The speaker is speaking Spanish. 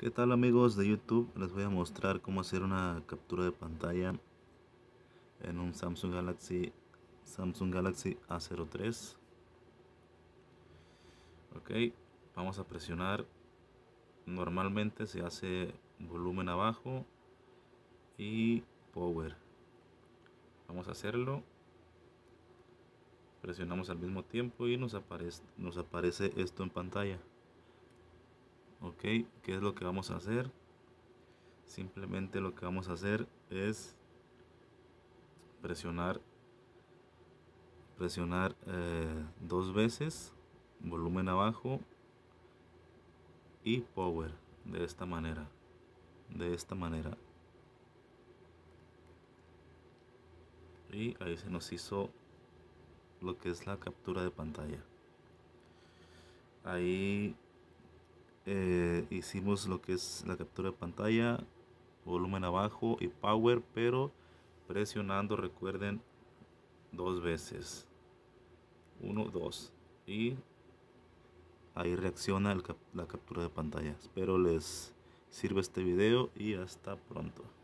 ¿Qué tal amigos de YouTube? Les voy a mostrar cómo hacer una captura de pantalla en un Samsung Galaxy Samsung Galaxy A03. Ok, vamos a presionar. Normalmente se hace volumen abajo y power. Vamos a hacerlo. Presionamos al mismo tiempo y nos nos aparece esto en pantalla qué es lo que vamos a hacer simplemente lo que vamos a hacer es presionar presionar eh, dos veces volumen abajo y power de esta manera de esta manera y ahí se nos hizo lo que es la captura de pantalla ahí eh, hicimos lo que es la captura de pantalla, volumen abajo y power, pero presionando, recuerden, dos veces. Uno, dos. Y ahí reacciona la captura de pantalla. Espero les sirva este video y hasta pronto.